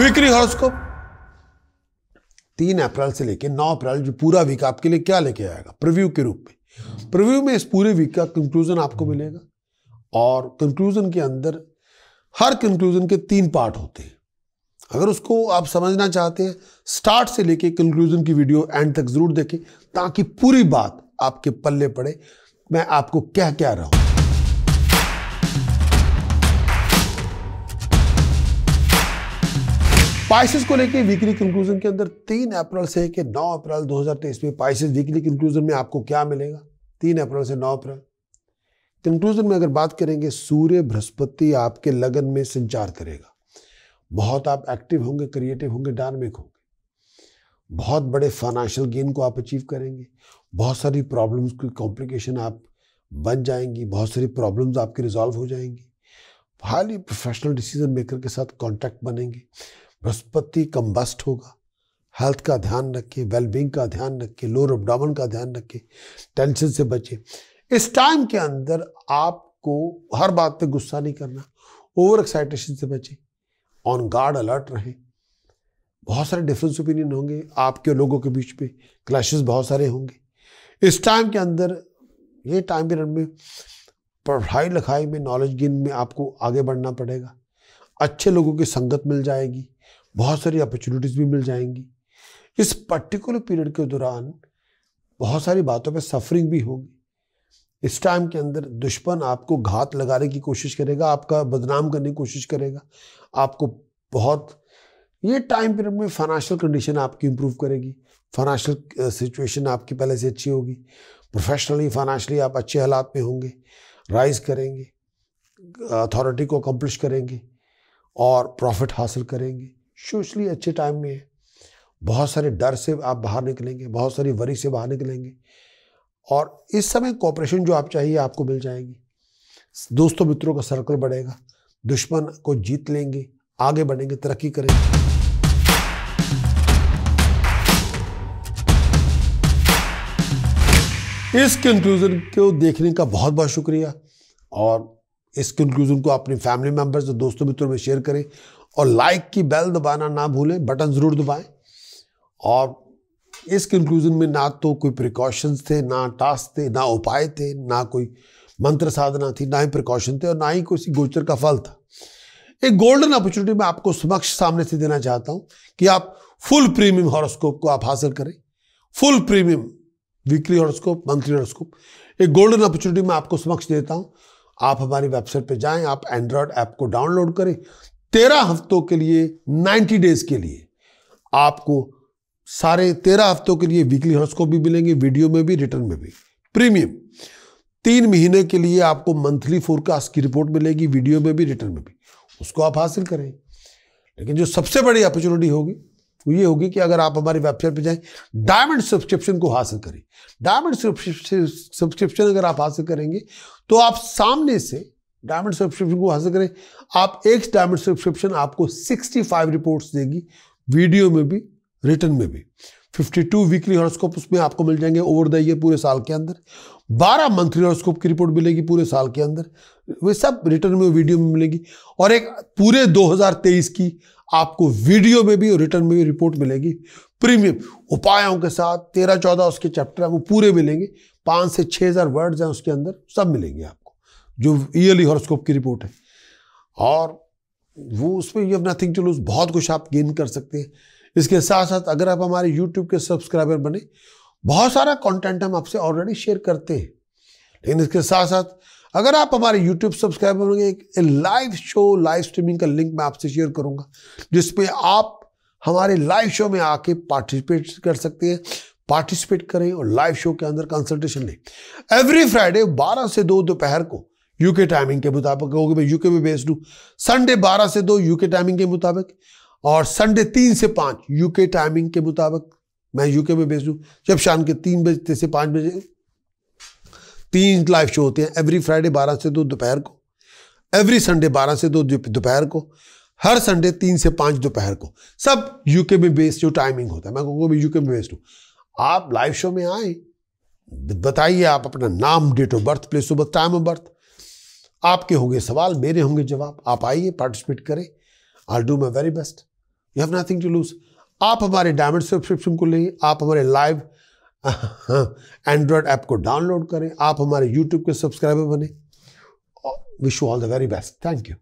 weekly horoscope तीन अप्रैल से लेकर नौ अप्रैल जो पूरा वीक आपके लिए क्या लेके आएगा प्रिव्यू के रूप में प्रिव्यू में इस पूरे वीक का कंक्लूजन आपको मिलेगा और कंक्लूजन के अंदर हर कंक्लूजन के तीन पार्ट होते हैं अगर उसको आप समझना चाहते हैं स्टार्ट से लेके कंक्लूजन की वीडियो एंड तक जरूर देखें ताकि पूरी बात आपके पल्ले पड़े मैं आपको क्या क्या रहा हूं पाइसिस को लेके वीकली कंक्लूजन के अंदर तीन अप्रैल से के नौ अप्रैल 2023 में पाइसिस वीकली कंक्लूजन में आपको क्या मिलेगा तीन अप्रैल से नौ अप्रैल कंक्लूजन में अगर बात करेंगे सूर्य बृहस्पति आपके लगन में संचार करेगा बहुत आप एक्टिव होंगे क्रिएटिव होंगे डार्मिक होंगे बहुत बड़े फाइनेंशियल गेन को आप अचीव करेंगे बहुत सारी प्रॉब्लम्स की कॉम्प्लिकेशन आप बन जाएंगी बहुत सारी प्रॉब्लम्स आपकी रिजॉल्व हो जाएंगी हाईली प्रोफेशनल डिसीजन मेकर के साथ कॉन्टैक्ट बनेंगे बृहस्पति कम्बस्ट होगा हेल्थ का ध्यान रखें वेलबींग का ध्यान रखें लोअर अपडामन का ध्यान रखें टेंशन से बचें इस टाइम के अंदर आपको हर बात पे गुस्सा नहीं करना ओवर एक्साइटेशन से बचें ऑन गार्ड अलर्ट रहें बहुत सारे डिफरेंस ओपिनियन होंगे आपके लोगों के बीच में क्लैशेस बहुत सारे होंगे इस टाइम के अंदर ये टाइम पीरियड में पढ़ाई लिखाई में नॉलेज गेन में आपको आगे बढ़ना पड़ेगा अच्छे लोगों की संगत मिल जाएगी बहुत सारी अपॉर्चुनिटीज़ भी मिल जाएंगी इस पर्टिकुलर पीरियड के दौरान बहुत सारी बातों पे सफरिंग भी होगी इस टाइम के अंदर दुश्मन आपको घात लगाने की कोशिश करेगा आपका बदनाम करने की कोशिश करेगा आपको बहुत ये टाइम पीरियड में फाइनेंशियल कंडीशन आपकी इम्प्रूव करेगी फाइनेंशियल सिचुएशन आपकी पहले से अच्छी होगी प्रोफेशनली फाइनेंशियली आप अच्छे हालात में होंगे राइज करेंगे अथॉरिटी को अकम्पलिश करेंगे और प्रॉफिट हासिल करेंगे सोशली अच्छे टाइम में है बहुत सारे डर से आप बाहर निकलेंगे बहुत सारी वरी से बाहर निकलेंगे और इस समय कॉपरेशन जो आप चाहिए आपको मिल जाएगी दोस्तों मित्रों का सर्कल बढ़ेगा दुश्मन को जीत लेंगे आगे बढ़ेंगे तरक्की करेंगे इस कंक्लूज़न को देखने का बहुत बहुत शुक्रिया और इस कंक्लूजन को अपने फैमिली मेम्बर्स और दोस्तों मित्रों में शेयर करें और लाइक की बेल दबाना ना भूलें बटन ज़रूर दबाएं और इस कंक्लूजन में ना तो कोई प्रिकॉशंस थे ना टास्क थे ना उपाय थे ना कोई मंत्र साधना थी ना ही प्रिकॉशन थे और ना ही कोई गोचर का फल था एक गोल्डन अपॉर्चुनिटी मैं आपको समक्ष सामने से देना चाहता हूं कि आप फुल प्रीमियम हॉरोस्कोप को आप हासिल करें full premium weekly horoscope monthly horoscope एक गोल्डन अपॉर्चुनिटी मैं आपको समक्ष देता हूं आप हमारी वेबसाइट पर जाएं आप एंड्रॉयड ऐप को डाउनलोड करें तेरह हफ्तों के लिए नाइन्टी डेज के लिए आपको सारे तेरह हफ्तों के लिए वीकली हॉरोस्कोप भी मिलेंगे वीडियो में भी रिटर्न में भी प्रीमियम तीन महीने के लिए आपको मंथली फोरकास्ट की रिपोर्ट मिलेगी वीडियो में भी रिटर्न में भी उसको आप हासिल करें लेकिन जो सबसे बड़ी अपॉर्चुनिटी होगी वो तो ये होगी कि अगर आप हमारी वेबसाइट पर जाएं डायमंड सब्सक्रिप्शन को हासिल करें डायमंड सब्सक्रिप्शन अगर आप हासिल करेंगे तो आप सामने से डायमंड सब्सक्रिप्शन को हासिल करें आप एक डायमंड सब्सक्रिप्शन आपको 65 रिपोर्ट्स देगी वीडियो में भी रिटर्न में भी 52 वीकली हॉरोस्कोप उसमें आपको मिल जाएंगे ओवर द ईयर पूरे साल के अंदर 12 मंथली हॉरोस्कोप की रिपोर्ट मिलेगी पूरे साल के अंदर वे सब रिटर्न में वीडियो में मिलेगी और एक पूरे 2023 की आपको वीडियो में भी और रिटर्न में भी रिपोर्ट मिलेगी प्रीमियम उपायों के साथ तेरह चौदह उसके चैप्टर है वो पूरे मिलेंगे पाँच से छः हज़ार वर्ड्स हैं उसके अंदर सब मिलेंगे आपको जो ईयरली हॉरोस्कोप की रिपोर्ट है और वो उसमें you have nothing to lose बहुत कुछ आप गेन कर सकते हैं इसके साथ साथ अगर आप हमारे यूट्यूब के सब्सक्राइबर बने बहुत सारा कंटेंट हम आपसे ऑलरेडी शेयर करते हैं लेकिन इसके साथ साथ अगर आप हमारे यूट्यूब सब्सक्राइबर होंगे लाइव शो लाइव स्ट्रीमिंग का लिंक मैं आपसे शेयर करूंगा जिसमें आप हमारे लाइव शो में आके पार्टिसिपेट कर सकते हैं पार्टिसिपेट करें और लाइव शो के अंदर कंसल्टेशन लें एवरी फ्राइडे 12 से 2 दोपहर को यूके टाइमिंग के मुताबिक होगी मैं यूके में बेस्ड हूँ संडे 12 से 2 यूके टाइमिंग के मुताबिक और संडे 3 से 5 यूके टाइमिंग के मुताबिक मैं यूके में बेस्ड हूँ जब शाम के तीन बजते से पाँच बजे तीन लाइव शो होते हैं एवरी फ्राइडे बारह से दो दोपहर को एवरी संडे बारह से दो दोपहर को हर संडे तीन से पाँच दोपहर को सब यूके में बेस्ड जो टाइमिंग होता है मैं कहूँगा यूके में बेस्ड हूँ आप लाइव शो में आए बताइए आप अपना नाम date of birth place of birth time of birth आपके होंगे सवाल मेरे होंगे जवाब आप आइए पार्टिसिपेट करें I do my very best you have nothing to lose आप हमारे डायमंड सब्सक्रिप्शन को लें आप हमारे लाइव एंड्रॉयड ऐप को डाउनलोड करें आप हमारे यूट्यूब के सब्सक्राइबर बने wish you all the very best thank you